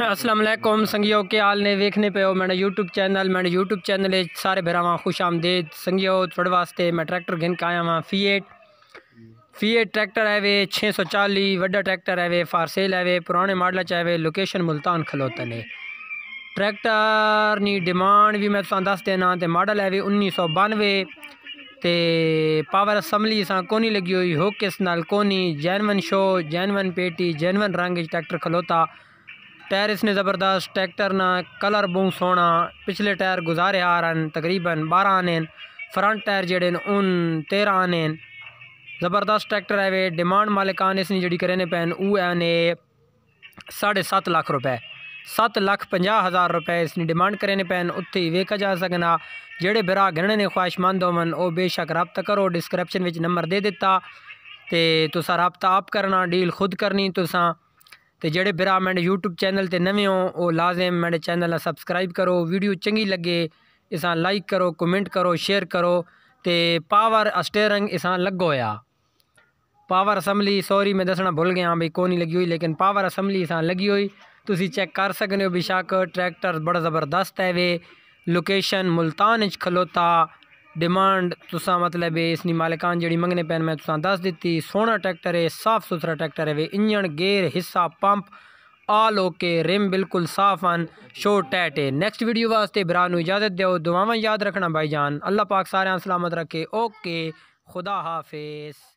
असलम संगियो के हाल ने वेखने पे हो मैंने यूट्यूब चैनल मैंने यूट्यूब चैनल सारे भैराव खुश आमदेद संगियो थोड़े वास्ते मैं ट्रैक्टर घिन के आया वहाँ Fiat Fiat tractor है वे छः सौ चाली व्डा ट्रैक्टर है वे फार सेल है वे पुराने मॉडल चाहे वे लोकेशन मुल्तान खलोते है ट्रैक्टर की डिमांड भी मैं तुम दस देना तो मॉडल है वे उन्नीस सौ बानवे तो पावर असम्बली से कोनी लगी हुई हो किस नाल कोनी जैनवन शो जैनवन पेटी जैनवन रंग ट्रैक्टर खलोता टायर इसने ज़बरदस्त ट्रैक्टर ना कलर बू सोना पिछले टायर गुजारे रहे हैं तकरीबन बारह आने फ्रंट टायर जड़े उन तेरह आने ज़बरदस्त ट्रैक्टर है वे डिमांड मालिकान इसने जी करेने पैन ऊ साढ़े सत्त लख रुपए सत्त लख पाँ हज़ार रुपए इसने डिमांड करेने पैन उत्थे वेखा जा सकना जेड़े बिरा गिरने ने ख्वाहिशमंद होवन वह बेशक रबता करो डिस्क्रिप्शन नंबर दे दिता तो तुसा रबता आप करना डील खुद करनी तुसा ਤੇ ਜਿਹੜੇ ਵੀਰਾ ਮੇਰੇ YouTube ਚੈਨਲ ਤੇ ਨਵੇਂ ਹੋ ਉਹ ਲਾਜ਼ਮ ਮੇਰੇ ਚੈਨਲ ਨੂੰ ਸਬਸਕ੍ਰਾਈਬ ਕਰੋ ਵੀਡੀਓ ਚੰਗੀ ਲੱਗੇ ਇਸਾਂ ਲਾਈਕ ਕਰੋ ਕਮੈਂਟ ਕਰੋ ਸ਼ੇਅਰ ਕਰੋ ਤੇ ਪਾਵਰ ਸਟੀering ਇਸਾਂ ਲੱਗੋ ਆ पावर असम्बली सॉरी मैं दसना भूल गया भाई कोनी लगी हुई लेकिन पावर असम्बली सा लगी हुई तुम चेक कर सकते हो बेशक ट्रैक्टर बड़ा ज़बरदस्त है वे लोकेशन मुल्तान खलोता डिमांड तुसा मतलब है इसनी मालिकान जी मंगने पैन मैं तुसा दस दी सोहना ट्रैक्टर है साफ़ सुथरा ट्रैक्टर है वे इंजन गेयर हिस्सा पंप आल ओके रिम बिल्कुल साफ अन शो टैट है नैक्सट वीडियो वास्ते भरा इजाज़त दो दुआव याद रखना भाईजान अल्लाह पाक सारे सलामत रखे ओके खुदा हाफिज़